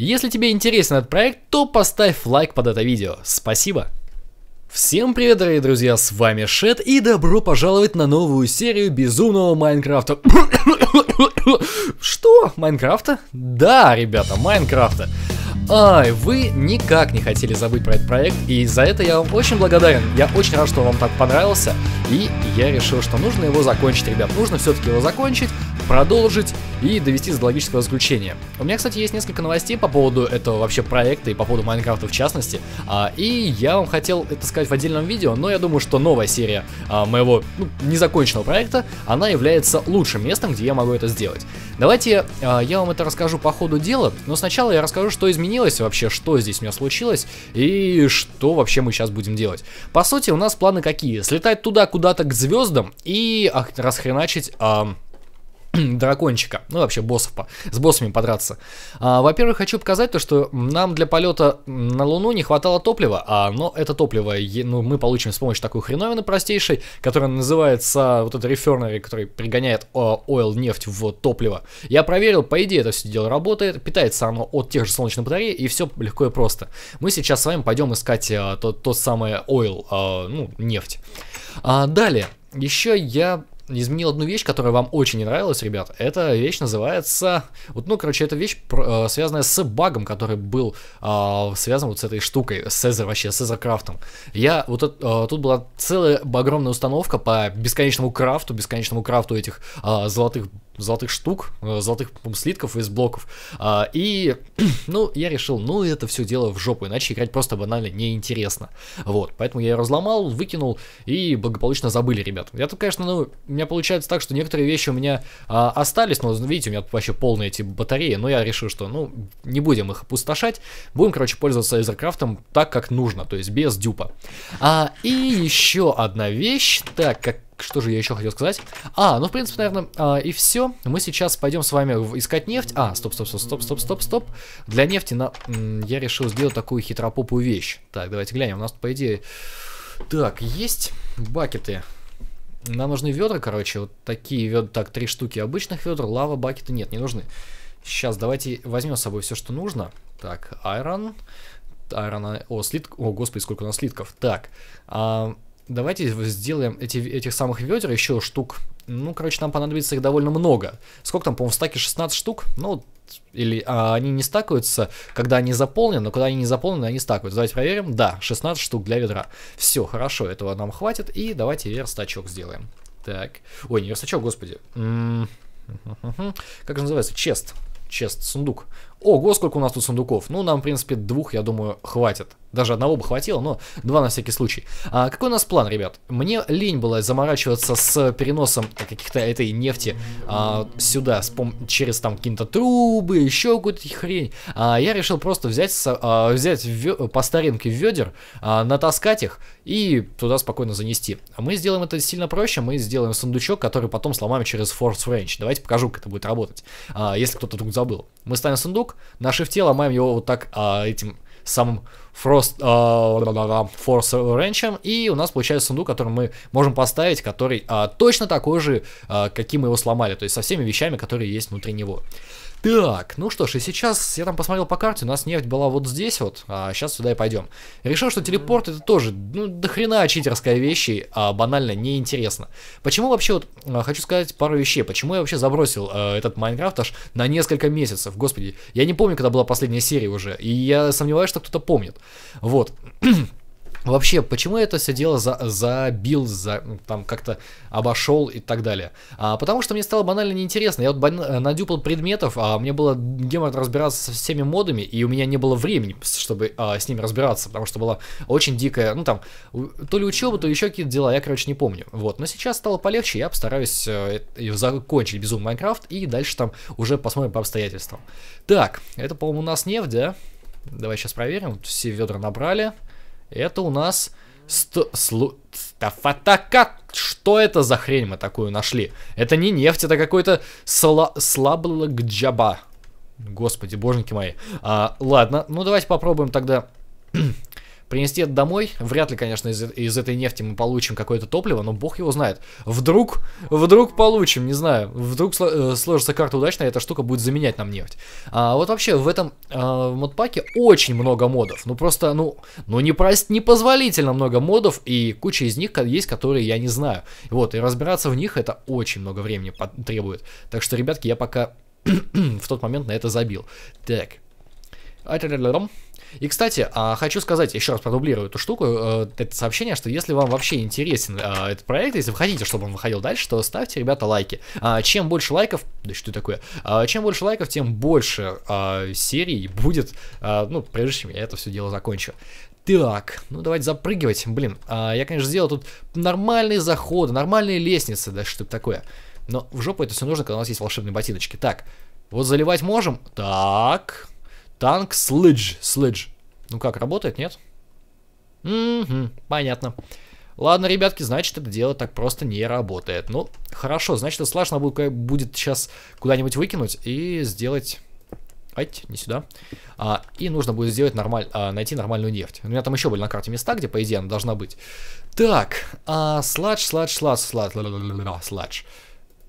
Если тебе интересен этот проект, то поставь лайк под это видео. Спасибо! Всем привет, дорогие друзья, с вами Шет, и добро пожаловать на новую серию безумного Майнкрафта. Что? Майнкрафта? Да, ребята, Майнкрафта. Ай, вы никак не хотели забыть про этот проект, и за это я вам очень благодарен. Я очень рад, что вам так понравился, и я решил, что нужно его закончить, ребят. Нужно все-таки его закончить, продолжить и довести до логического заключения. У меня, кстати, есть несколько новостей по поводу этого вообще проекта и по поводу Майнкрафта в частности. А, и я вам хотел это сказать в отдельном видео, но я думаю, что новая серия а, моего ну, незаконченного проекта, она является лучшим местом, где я могу это сделать. Давайте а, я вам это расскажу по ходу дела, но сначала я расскажу, что изменилось изменилось вообще, что здесь у меня случилось и что вообще мы сейчас будем делать. По сути, у нас планы какие? Слетать туда куда-то к звездам и расхреначить... Э, дракончика, ну вообще боссов, по, с боссами подраться. А, во-первых, хочу показать то, что нам для полета на Луну не хватало топлива, а, но это топливо ну, мы получим с помощью такой хреновины простейшей, которая называется вот этот рефернери, который пригоняет ойл, а, нефть в топливо. Я проверил, по идее это все дело работает, питается оно от тех же солнечных батарей, и все легко и просто. Мы сейчас с вами пойдем искать а, тот, тот самый ойл, а, ну, нефть. А, далее, еще я изменил одну вещь, которая вам очень не нравилась, ребят. Эта вещь называется... Вот, ну, короче, эта вещь, э, связанная с багом, который был а, связан вот с этой штукой, с Эзер вообще, с Сезеркрафтом. Я... Вот э, тут была целая огромная установка по бесконечному крафту, бесконечному крафту этих а, золотых золотых штук, э, золотых слитков из блоков. А, и, ну, я решил, ну, это все дело в жопу, иначе играть просто банально неинтересно. Вот, поэтому я ее разломал, выкинул и благополучно забыли, ребят. Я тут, конечно, ну, у меня получается так, что некоторые вещи у меня а, остались, но, видите, у меня тут вообще полные эти батареи, но я решил, что, ну, не будем их опустошать, будем, короче, пользоваться Эзеркрафтом так, как нужно, то есть без дюпа. А, и еще одна вещь, так, как что же я еще хотел сказать? А, ну, в принципе, наверное, а, и все. Мы сейчас пойдем с вами искать нефть. А, стоп, стоп, стоп, стоп, стоп, стоп, стоп. Для нефти на... я решил сделать такую хитропопую вещь. Так, давайте глянем. У нас, по идее... Так, есть бакеты. Нам нужны ведра, короче, вот такие ведра, так, три штуки обычных ведр, лава, бакеты нет, не нужны. Сейчас давайте возьмем с собой все, что нужно. Так, айрон, айрон, о, слит, о, господи, сколько у нас слитков. Так, а, давайте сделаем эти, этих самых ведер еще штук. Ну, короче, нам понадобится их довольно много. Сколько там, по-моему, в стаке 16 штук? Ну, или а, они не стакаются, когда они заполнены, но когда они не заполнены, они стакаются. Давайте проверим. Да, 16 штук для ведра. Все, хорошо, этого нам хватит. И давайте верстачок сделаем. Так. Ой, не верстачок, господи. Как же называется? Чест. Чест, сундук. Ого, сколько у нас тут сундуков. Ну, нам, в принципе, двух, я думаю, хватит. Даже одного бы хватило, но два на всякий случай. А какой у нас план, ребят? Мне лень было заморачиваться с переносом каких-то этой нефти а, сюда, с пом через там какие-то трубы, еще какую-то хрень. А, я решил просто взять, а, взять по старинке ведер, а, натаскать их и туда спокойно занести. А мы сделаем это сильно проще, мы сделаем сундучок, который потом сломаем через Force Range. Давайте покажу, как это будет работать, а, если кто-то вдруг забыл. Мы ставим сундук, поток, нашив тело, маем его вот так а, этим самым Frost, uh, Force Wrench, и у нас получается сундук, который мы можем поставить, который uh, точно такой же, uh, каким мы его сломали, то есть со всеми вещами, которые есть внутри него. Так, ну что ж, и сейчас я там посмотрел по карте, у нас нефть была вот здесь вот, а сейчас сюда и пойдем. Решил, что телепорт это тоже, ну, дохрена хрена читерская вещь, и, а банально неинтересно. Почему вообще, вот, а, хочу сказать пару вещей, почему я вообще забросил а, этот Майнкрафт аж на несколько месяцев, господи. Я не помню, когда была последняя серия уже, и я сомневаюсь, что кто-то помнит. Вот. Вообще, почему я это все дело за, забил, за, ну, там как-то обошел и так далее? А, потому что мне стало банально неинтересно. Я вот бан- э, надюпал предметов, а мне было геморрот разбираться со всеми модами, и у меня не было времени, чтобы а, с ними разбираться, потому что была очень дикая, ну там, то ли учеба, то ли еще какие-то дела, я, короче, не помню. Вот, но сейчас стало полегче, я постараюсь э, и закончить безумный Майнкрафт, и дальше там уже посмотрим по обстоятельствам. Так, это, по-моему, у нас нефть, да? Давай сейчас проверим. Все ведра набрали. Это у нас... Ст... Стафатака... Что это за хрень мы такую нашли? Это не нефть, это какой-то сла... Господи, боженьки мои. А, ладно, ну давайте попробуем тогда Принести это домой, вряд ли, конечно, из, из этой нефти мы получим какое-то топливо, но бог его знает. Вдруг, вдруг получим, не знаю, вдруг сло, э, сложится карта удачная, эта штука будет заменять нам нефть. А, вот вообще в этом а, модпаке очень много модов, ну просто, ну, ну не прост, непозволительно много модов, и куча из них есть, которые я не знаю. Вот, и разбираться в них это очень много времени потребует. Так что, ребятки, я пока в тот момент на это забил. Так, а И, кстати, а, хочу сказать, еще раз продублирую эту штуку, э, это сообщение, что если вам вообще интересен а, этот проект, если вы хотите, чтобы он выходил дальше, то ставьте, ребята, лайки. Чем больше лайков, да что такое, чем больше лайков, тем больше серий будет, ну, прежде чем я это все дело закончу. Так, ну давайте запрыгивать. Блин, я, конечно, сделал тут нормальные заходы, нормальные лестницы, да что такое. Но в жопу это все нужно, когда у нас есть волшебные ботиночки. Так, вот заливать можем? Так, Танк слыдж, слыдж. Ну как, работает, нет? Угу, понятно. Ладно, ребятки, значит, это дело так просто не работает. Ну, хорошо, значит, это слаж будет сейчас куда-нибудь выкинуть и сделать... Ай, не сюда. А, и нужно будет сделать нормаль... а, найти нормальную нефть. У меня там еще были на карте места, где, по идее, она должна быть. Так, а, сладж, сладж, сладж, сладж, сладж.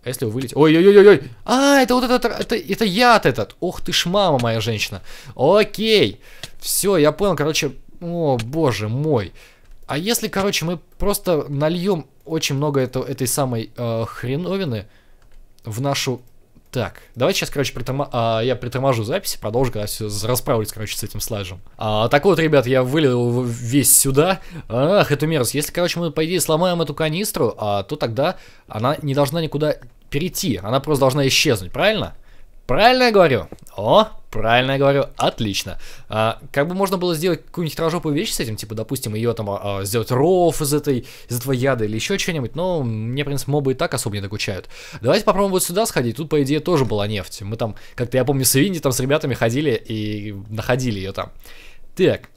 А если его вылить? Ой-ой-ой-ой! А, это вот этот, это, это яд этот! Ох ты ж, мама моя женщина! Окей! Все, я понял, короче, о, боже мой! А если, короче, мы просто нальем очень много это, этой самой э, хреновины в нашу так, давайте сейчас, короче, притома... а, я притормажу запись и продолжу, когда все расправлюсь, короче, с этим слайджем. А, так вот, ребят, я вылил весь сюда. Ах, эту мерзость. Если, короче, мы, по идее, сломаем эту канистру, а, то тогда она не должна никуда перейти. Она просто должна исчезнуть, правильно? Правильно я говорю? О, Правильно я говорю, отлично. А, как бы можно было сделать какую-нибудь хитрожопую вещь с этим, типа, допустим, ее там а, а, сделать ров из, этой, из этого яда или еще что-нибудь, но мне, в принципе, мобы и так особо не докучают. Давайте попробуем вот сюда сходить, тут, по идее, тоже была нефть. Мы там, как-то, я помню, с Винди там с ребятами ходили и находили ее там. Так,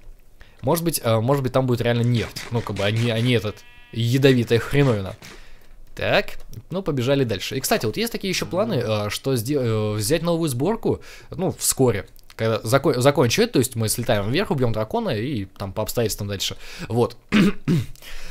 может быть, а, может быть, там будет реально нефть, ну, как бы, они, они этот, ядовитая хреновина. Так, ну побежали дальше. И, кстати, вот есть такие еще планы, а, что э, взять новую сборку, ну, вскоре. Когда закон, закончу это, то есть мы слетаем вверх, убьем дракона и там по обстоятельствам дальше. Вот.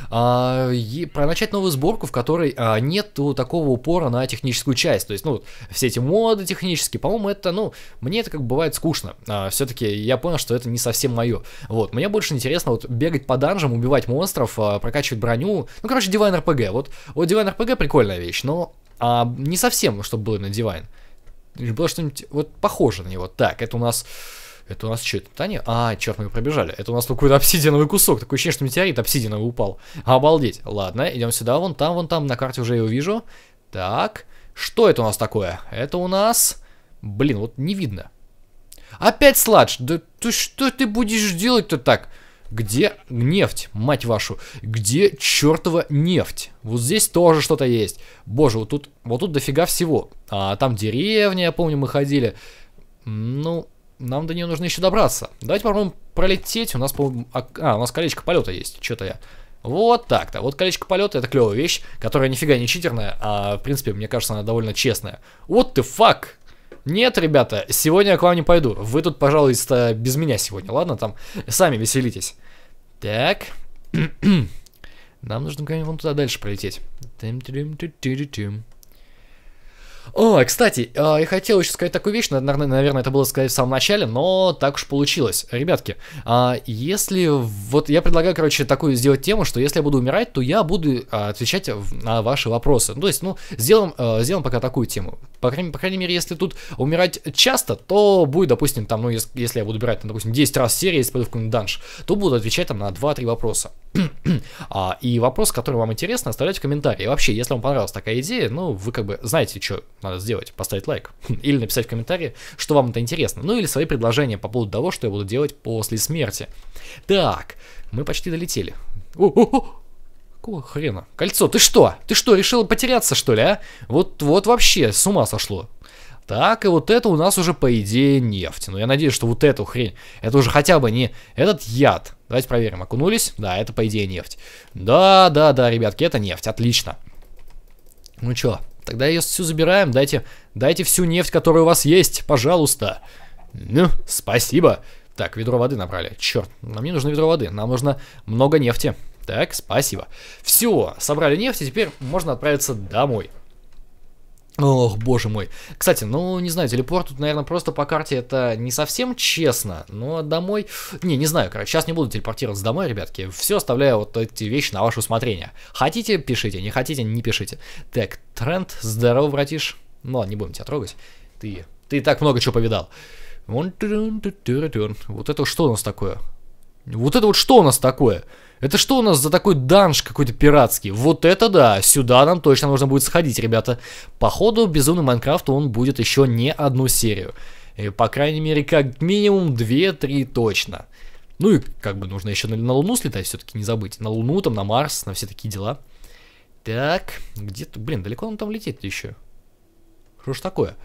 а, и про начать новую сборку, в которой а, нет такого упора на техническую часть. То есть, ну, все эти моды технические, по-моему, это, ну, мне это как бывает скучно. А, Все-таки я понял, что это не совсем мое. Вот, мне больше интересно вот бегать по данжам, убивать монстров, а, прокачивать броню. Ну, короче, Divine RPG. Вот, вот Divine RPG прикольная вещь, но а, не совсем, чтобы было на Divine. Или было что-нибудь вот похоже на него. Так, это у нас... Это у нас что, это Таня? А, черт, мы пробежали. Это у нас какой-то обсидиановый кусок. Такое ощущение, что метеорит обсидиановый упал. Обалдеть. Ладно, идем сюда, вон там, вон там. На карте уже его вижу. Так, что это у нас такое? Это у нас... Блин, вот не видно. Опять сладж. Да ты что ты будешь делать-то так? Где нефть, мать вашу? Где чертова нефть? Вот здесь тоже что-то есть. Боже, вот тут, вот тут дофига всего. А там деревня, я помню, мы ходили. Ну, нам до нее нужно еще добраться. Давайте попробуем пролететь. У нас, по а, у нас колечко полета есть. Что-то я... Вот так-то. Вот колечко полета это клевая вещь, которая нифига не читерная, а в принципе, мне кажется, она довольно честная. Вот ты фак! Нет, ребята, сегодня я к вам не пойду. Вы тут, пожалуйста, без меня сегодня, ладно? Там сами веселитесь. Так. Нам нужно, конечно, вон туда дальше пролететь. О, кстати, а, я хотел еще сказать такую вещь, наверное, это было сказать в самом начале, но так уж получилось. Ребятки, а, если... Вот я предлагаю, короче, такую сделать тему, что если я буду умирать, то я буду а, отвечать на ваши вопросы. Ну, то есть, ну, сделаем, сделаем пока такую тему. По крайней, по крайней мере, если тут умирать часто, то будет, допустим, там, ну, если я буду убирать, там, допустим, 10 раз в серии, если пойду в какой-нибудь данж, то буду отвечать там на 2-3 вопроса. и вопрос, который вам интересно, оставляйте в комментарии. И вообще, если вам понравилась такая идея, ну, вы как бы знаете, что надо сделать, поставить лайк или написать в комментарии, что вам это интересно, ну или свои предложения по поводу того, что я буду делать после смерти. Так, мы почти долетели. О, о, о! Какого хрена? Кольцо, ты что? Ты что, решила потеряться, что ли, а? Вот, вот вообще с ума сошло. Так, и вот это у нас уже, по идее, нефть. Но ну, я надеюсь, что вот эту хрень, это уже хотя бы не этот яд. Давайте проверим, окунулись? Да, это, по идее, нефть. Да, да, да, ребятки, это нефть, отлично. Ну чё, Тогда ее всю забираем, дайте, дайте всю нефть, которая у вас есть, пожалуйста. Ну, спасибо. Так, ведро воды набрали. Черт, нам не нужно ведро воды, нам нужно много нефти. Так, спасибо. Все, собрали нефть, и теперь можно отправиться домой. Ох, боже мой. Кстати, ну, не знаю, телепорт тут, наверное, просто по карте это не совсем честно, но домой... Не, не знаю, короче, сейчас не буду телепортироваться домой, ребятки. Все оставляю вот эти вещи на ваше усмотрение. Хотите, пишите, не хотите, не пишите. Так, тренд, здорово, братиш. Ну ладно, не будем тебя трогать. Ты, ты так много чего повидал. Вот это что у нас такое? Вот это вот что у нас такое? Это что у нас за такой данж какой-то пиратский? Вот это да, сюда нам точно нужно будет сходить, ребята. Походу, Безумный Майнкрафт он будет еще не одну серию. И, э, по крайней мере, как минимум 2-3 точно. Ну и как бы нужно еще на, на Луну слетать, все-таки не забыть. На Луну, там, на Марс, на все такие дела. Так, где-то, блин, далеко он там летит еще. Что ж такое?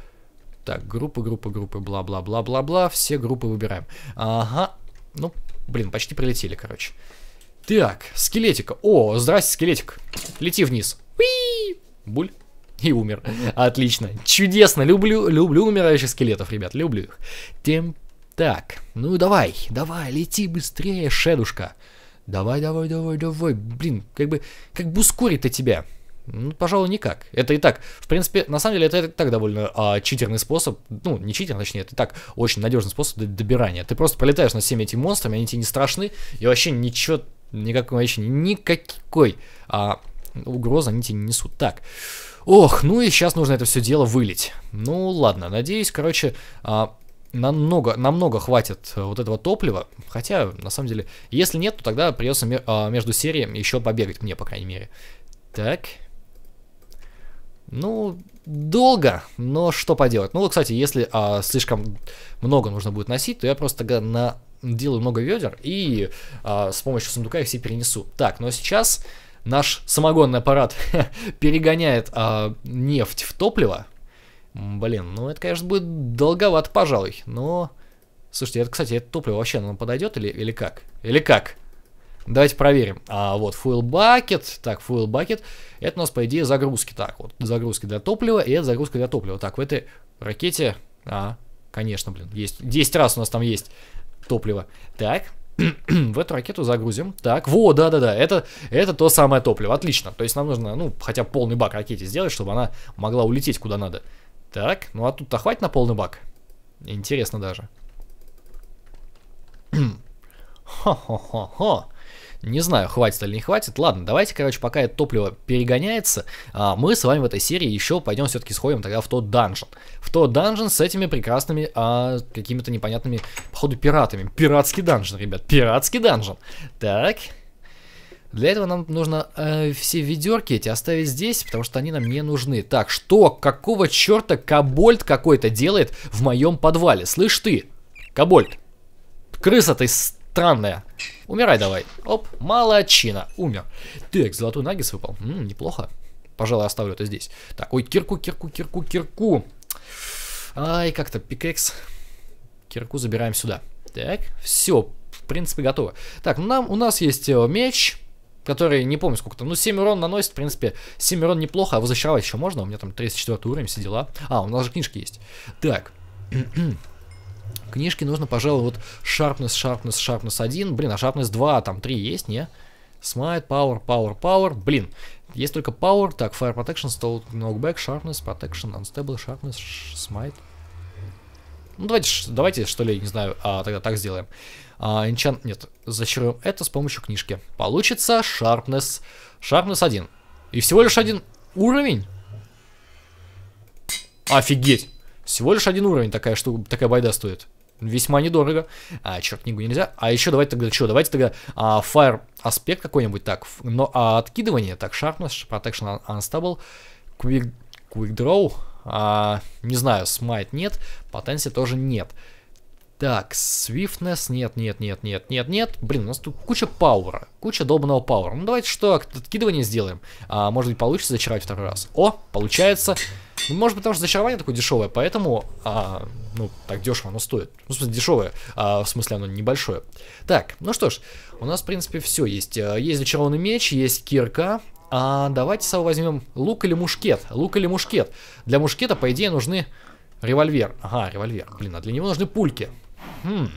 Так, группа, группа, группы, бла-бла-бла-бла-бла. Все группы выбираем. Ага. Ну, блин, почти прилетели, короче. Так, скелетика. О, здрасте, скелетик. Лети вниз. Уи! Буль. И умер. Отлично. Чудесно. Люблю, люблю умирающих скелетов, ребят. Люблю их. Тем... Так, ну давай, давай, лети быстрее, шедушка. Давай, давай, давай, давай. Блин, как бы, как бы ускорить-то тебя. Ну, пожалуй, никак. Это и так, в принципе, на самом деле, это и так довольно а, читерный способ, ну, не читер, точнее, это и так очень надежный способ добирания. Ты просто пролетаешь над всеми этими монстрами, они тебе не страшны, и вообще ничего никакой вообще никакой а, угрозы они тебе не несут. Так, ох, ну и сейчас нужно это все дело вылить. Ну ладно, надеюсь, короче, а, намного, намного хватит э, вот этого топлива. Хотя, на самом деле, если нет, то тогда придется а, между сериями еще побегать мне, по крайней мере. Так. Ну, долго, но что поделать. Ну, кстати, если а, слишком много нужно будет носить, то я просто тогда на делаю много ведер и а, с помощью сундука их все перенесу. Так, но ну а сейчас наш самогонный аппарат перегоняет а, нефть в топливо. Блин, ну это, конечно, будет долговато, пожалуй, но... Слушайте, это, кстати, это топливо вообще, нам подойдет или, или как? Или как? Давайте проверим. А, вот, fuel bucket. Так, fuel bucket. Это у нас, по идее, загрузки. Так, вот, загрузки для топлива, и это загрузка для топлива. Так, в этой ракете... А, конечно, блин, есть. 10 раз у нас там есть топливо. Так, в эту ракету загрузим. Так, во, да-да-да, это, это то самое топливо, отлично. То есть нам нужно, ну, хотя бы полный бак ракете сделать, чтобы она могла улететь куда надо. Так, ну а тут-то хватит на полный бак? Интересно даже. Хо-хо-хо-хо. Не знаю, хватит или не хватит. Ладно, давайте, короче, пока это топливо перегоняется, а, мы с вами в этой серии еще пойдем все-таки сходим тогда в тот данжен. В тот данжен с этими прекрасными, а, какими-то непонятными, походу, пиратами. Пиратский данжен, ребят, пиратский данжен. Так... Для этого нам нужно э, все ведерки эти оставить здесь, потому что они нам не нужны. Так, что? Какого черта кобольд какой-то делает в моем подвале? Слышь ты, кобольд, крыса ты странная. Умирай давай. Оп, молочина. Умер. Так, золотой нагис выпал. М -м, неплохо. Пожалуй, оставлю это здесь. Так, ой, кирку, кирку, кирку, кирку. Ай, как-то пикекс. Кирку забираем сюда. Так, все, в принципе, готово. Так, ну, нам, у нас есть э, меч, который, не помню сколько там, ну 7 урон наносит, в принципе, 7 урон неплохо, а возощровать еще можно, у меня там 34 уровень, все дела. А, у нас же книжки есть. Так, Книжки нужно, пожалуй, вот sharpness, sharpness, sharpness 1. Блин, а sharpness 2, а там 3 есть, не? Smite, power, power, power. Блин, есть только power. Так, fire protection, stall, knockback, sharpness, protection, unstable, sharpness, smite. Ну, давайте, давайте, что ли, не знаю, а, тогда так сделаем. А, enchant, нет, зачаруем это с помощью книжки. Получится sharpness, sharpness 1. И всего лишь один уровень. Офигеть. Всего лишь один уровень такая штука, такая байда стоит. Весьма недорого. А, черт, книгу нельзя. А еще давайте тогда, что, давайте тогда а, Fire аспект какой-нибудь, так, но а, откидывание, так, Sharpness, Protection Unstable, Quick, quick Draw, а, не знаю, Smite нет, Potency тоже нет. Так, Swiftness, нет, нет, нет, нет, нет, нет. Блин, у нас тут куча пауэра, куча долбанного пауэра. Ну давайте что, откидывание сделаем. А, может быть получится зачаровать второй раз. О, получается. Ну, может потому что зачарование такое дешевое, поэтому, а, ну, так дешево оно стоит. Ну, в смысле, дешевое, а, в смысле, оно небольшое. Так, ну что ж, у нас, в принципе, все есть. Э, есть зачарованный меч, есть кирка, а давайте с собой возьмем лук или мушкет. Лук или мушкет. Для мушкета, по идее, нужны револьвер. Ага, револьвер. Блин, а для него нужны пульки. Хм.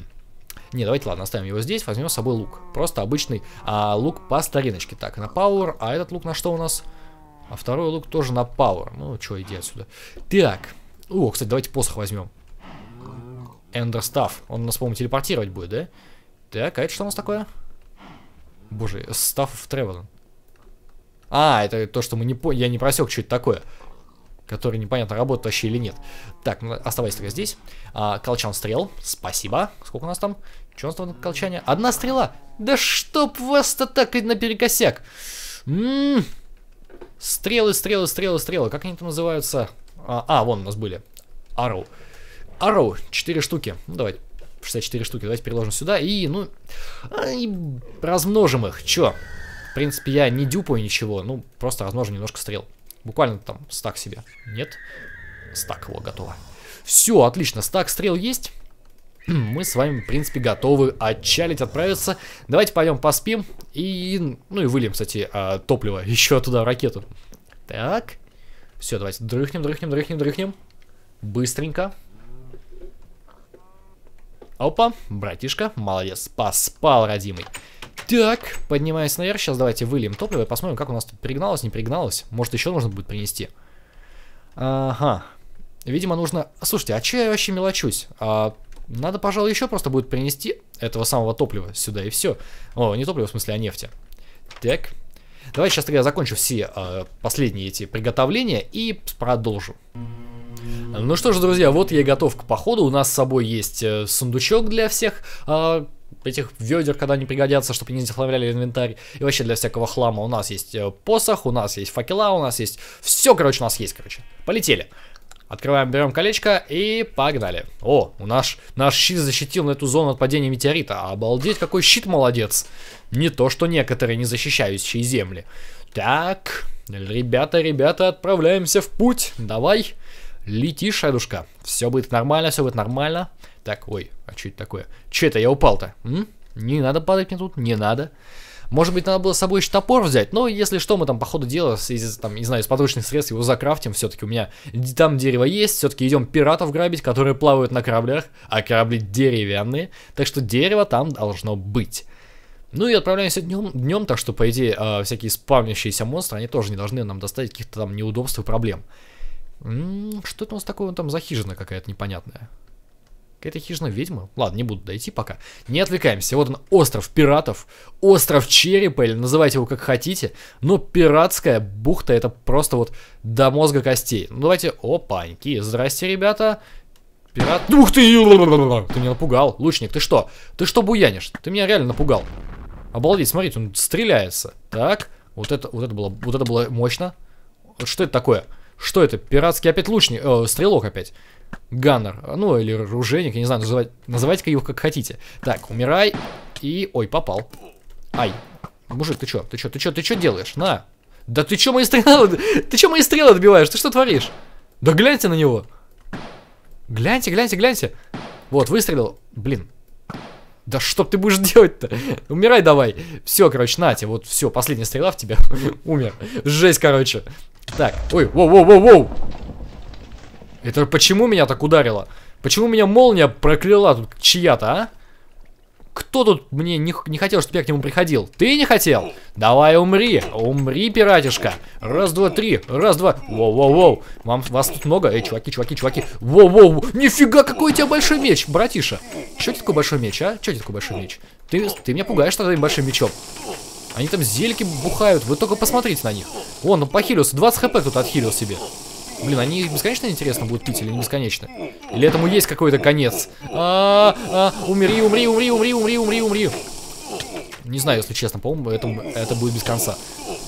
Не, давайте, ладно, оставим его здесь, возьмем с собой лук. Просто обычный а, лук по стариночке. Так, на пауэр, а этот лук на что у нас? А второй лук тоже на пауэр. Ну, что, иди отсюда. Так. О, кстати, давайте посох возьмем. Эндерстав. Он нас, по-моему, телепортировать будет, да? Так, а это что у нас такое? Боже, став в Тревелен. А, это то, что мы не поняли. Я не просек, что это такое. Который непонятно, работает вообще или нет. Так, ну, оставайся только здесь. А, колчан стрел. Спасибо. Сколько у нас там? Что у нас там на колчане? Одна стрела. Да чтоб вас-то так и наперекосяк. Ммм. Стрелы, стрелы, стрелы, стрелы. Как они там называются? А, а вон у нас были. Arrow. Arrow, четыре штуки. Ну, давайте. 64 штуки. Давайте переложим сюда и, ну, а, и размножим их. Чё? В принципе, я не дюпаю ничего. Ну, просто размножим немножко стрел. Буквально там стак себе. Нет? Стак его готово. Все, отлично. Стак стрел есть. мы с вами, в принципе, готовы отчалить, отправиться. Давайте пойдем поспим и, ну и выльем, кстати, а, топливо еще туда, в ракету. Так, все, давайте дрыхнем, дрыхнем, дрыхнем, дрыхнем. Быстренько. Опа, братишка, молодец, поспал, родимый. Так, поднимаясь наверх, сейчас давайте выльем топливо и посмотрим, как у нас тут пригналось, не пригналось. Может, еще нужно будет принести. Ага. Видимо, нужно... Слушайте, а че я вообще мелочусь? А, надо, пожалуй, еще просто будет принести этого самого топлива сюда и все. О, не топливо, в смысле, а нефти. Так. давайте сейчас тогда закончу все э, последние эти приготовления и продолжу. Ну что ж, друзья, вот я готов к походу. У нас с собой есть э, сундучок для всех э, этих ведер, когда они пригодятся, чтобы не захламляли инвентарь. И вообще для всякого хлама у нас есть э, посох, у нас есть факела, у нас есть... Все, короче, у нас есть, короче. Полетели. Полетели. Открываем, берем колечко и погнали. О, у нас наш щит защитил на эту зону от падения метеорита. Обалдеть, какой щит молодец. Не то, что некоторые не защищающие земли. Так, ребята, ребята, отправляемся в путь. Давай, лети, шедушка. Все будет нормально, все будет нормально. Так, ой, а что это такое? Че это я упал-то? Не надо падать мне тут, не надо. Может быть, надо было с собой еще топор взять, но если что, мы там по ходу дела, из, там, не знаю, из подручных средств его закрафтим, все-таки у меня там дерево есть, все-таки идем пиратов грабить, которые плавают на кораблях, а корабли деревянные, так что дерево там должно быть. Ну и отправляемся днем, днем, так что, по идее, а, всякие спавнящиеся монстры, они тоже не должны нам доставить каких-то там неудобств и проблем. что это у нас такое там за хижина какая-то непонятная? Какая-то хижина ведьма? Ладно, не буду дойти пока. Не отвлекаемся. Вот он, остров пиратов, остров черепа, или называйте его как хотите. Но пиратская бухта это просто вот до мозга костей. Ну давайте, опаньки, здрасте, ребята. Пират... Ух ты! Ты меня напугал. Лучник, ты что? Ты что буянишь? Ты меня реально напугал. Обалдеть, смотрите, он стреляется. Так, вот это, вот это, было, вот это было мощно. Что это такое? Что это? Пиратский опять лучник, э, стрелок опять. Ганнер, а, ну или ружейник, я не знаю, называть, называйте его как хотите. Так, умирай и... Ой, попал. Ай. Мужик, ты чё? Ты чё? Ты чё? Ты чё делаешь? На. Да ты чё мои стрелы... Ты чё мои стрелы отбиваешь? Ты что творишь? Да гляньте на него. Гляньте, гляньте, гляньте. Вот, выстрелил. Блин. Да что ты будешь делать-то? Умирай давай. Все, короче, нате. Вот все, последняя стрела в тебя. Умер. Жесть, короче. Так, ой, воу-воу-воу-воу. Это почему меня так ударило? Почему меня молния прокляла тут чья-то, а? Кто тут мне не, не хотел, чтобы я к нему приходил? Ты не хотел? Давай умри, умри, пиратишка. Раз, два, три, раз, два. Воу-воу-воу. Вам, вас тут много? Эй, чуваки, чуваки, чуваки. Воу-воу. Нифига, какой у тебя большой меч, братиша. Че ты такой большой меч, а? Че ты такой большой меч? Ты, ты меня пугаешь тогда большим мечом. Они там зельки бухают. Вы только посмотрите на них. О, ну похилился. 20 хп кто-то отхилил себе. Блин, они бесконечно интересно будут пить или не бесконечно? Или этому есть какой-то конец? А -а -а, умри, умри, умри, умри, умри, умри, умри. Не знаю, если честно, по-моему, это, будет без конца.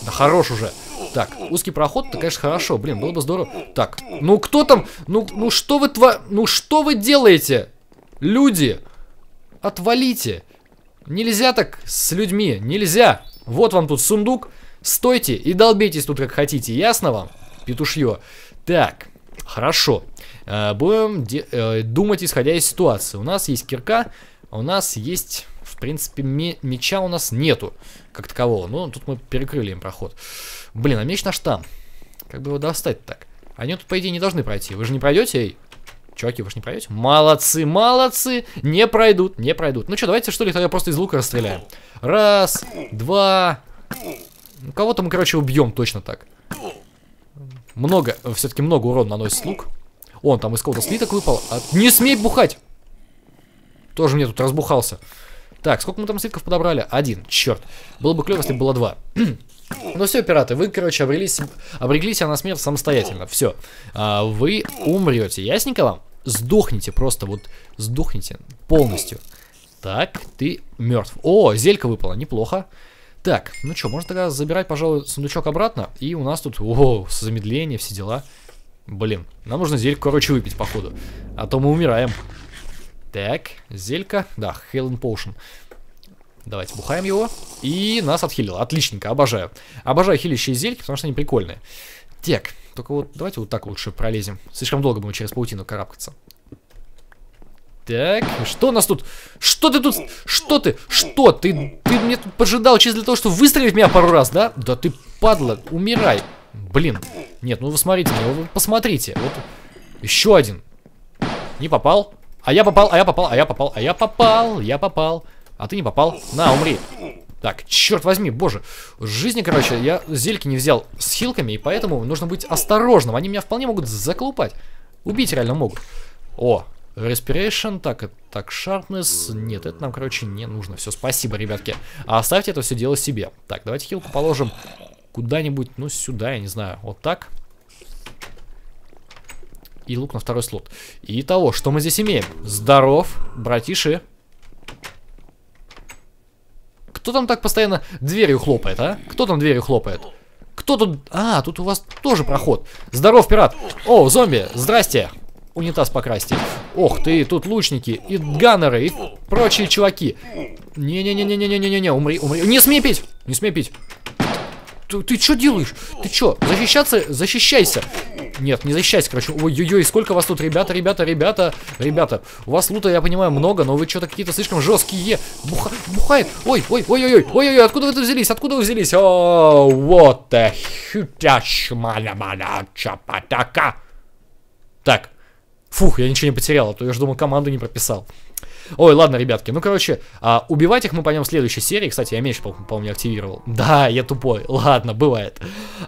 Да хорош уже. Так, узкий проход, это, конечно, хорошо. Блин, было бы здорово. Так, ну кто там? Ну, ну что вы тво... Ну что вы делаете? Люди, отвалите. Нельзя так с людьми, нельзя. Вот вам тут сундук, стойте и долбитесь тут как хотите, ясно вам, петушье? Так, хорошо. Э, будем э, думать, исходя из ситуации. У нас есть кирка, а у нас есть, в принципе, меча у нас нету, как такового. Ну, тут мы перекрыли им проход. Блин, а меч наш там. Как бы его достать так? Они тут, по идее, не должны пройти. Вы же не пройдете, эй? Чуваки, вы же не пройдете? Молодцы, молодцы! Не пройдут, не пройдут. Ну что, давайте что ли тогда просто из лука расстреляем. Раз, два... Ну, кого-то мы, короче, убьем точно так. Много, все-таки много урона наносит лук. Он там из кого-то слиток выпал. А... Не смей бухать! Тоже мне тут разбухался. Так, сколько мы там слитков подобрали? Один, черт. Было бы клево, если бы было два. Ну, ну все, пираты, вы, короче, обрелись, обреглись а на смерть самостоятельно. Все. А, вы умрете. Ясненько вам? Сдохните просто, вот сдохните полностью. Так, ты мертв. О, зелька выпала, неплохо. Так, ну что, можно тогда забирать, пожалуй, сундучок обратно. И у нас тут, о, замедление, все дела. Блин, нам нужно зельку, короче, выпить, походу. А то мы умираем. Так, зелька. Да, Хейлен Potion. Давайте бухаем его. И нас отхилило. Отличненько, обожаю. Обожаю хилящие зельки, потому что они прикольные. Так, только вот давайте вот так лучше пролезем. Слишком долго будем через паутину карабкаться. Так, что у нас тут? Что ты тут? Что ты? Что? Ты, ты мне тут поджидал чисто для того, чтобы выстрелить в меня пару раз, да? Да ты падла, умирай. Блин. Нет, ну вы смотрите, вы посмотрите. Вот еще один. Не попал. А я попал, а я попал, а я попал, а я попал, я попал. А ты не попал. На, умри. Так, черт возьми, боже. Жизни, короче, я зельки не взял с хилками, и поэтому нужно быть осторожным. Они меня вполне могут заколупать. Убить реально могут. О, Respiration, так, так, Sharpness. Нет, это нам, короче, не нужно. Все, спасибо, ребятки. А оставьте это все дело себе. Так, давайте хилку положим куда-нибудь, ну, сюда, я не знаю, вот так. И лук на второй слот. Итого, что мы здесь имеем? Здоров, братиши. Кто там так постоянно дверью хлопает, а? Кто там дверью хлопает? Кто тут... А, тут у вас тоже проход. Здоров, пират. О, зомби, здрасте. Унитаз покрасьте. Ох ты, тут лучники и ганнеры и прочие чуваки. Не-не-не-не-не-не-не-не, умри, умри. Не смей пить, не смей пить. Ты, ты что делаешь? Ты что? Защищаться? Защищайся. Нет, не защищайся, короче. Ой-ой-ой, сколько вас тут, ребята, ребята, ребята, ребята. У вас лута, я понимаю, много, но вы что-то какие-то слишком жесткие. Буха... Бухает. Ой, ой, ой, ой, ой, ой, ой, откуда вы тут взялись? Откуда вы взялись? О, вот the huge Так. Фух, я ничего не потерял, а то я же думал, команду не прописал. Ой, ладно, ребятки, ну, короче, а, убивать их мы пойдем в следующей серии. Кстати, я меч, по-моему, активировал. Да, я тупой. Ладно, бывает.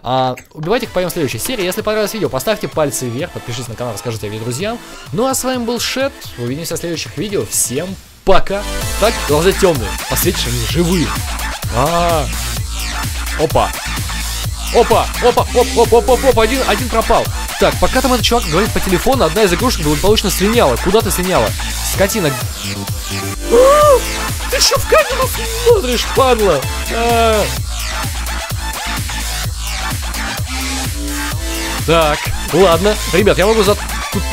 А, убивать их пойдем в следующей серии. Если понравилось видео, поставьте пальцы вверх, подпишитесь на канал, расскажите о видео друзьям. Ну, а с вами был Шет. Увидимся в следующих видео. Всем пока. Так, глаза темные. Посветишь, они живые. А, -а, -а. Опа. Опа, опа, оп, оп, оп, оп, оп, один, один пропал. Так, пока там этот чувак говорит по телефону, одна из игрушек благополучно слиняла. Куда ты слиняла? Скотина. Ты что в камеру смотришь, падла? А. Так, ладно. Ребят, я могу закупить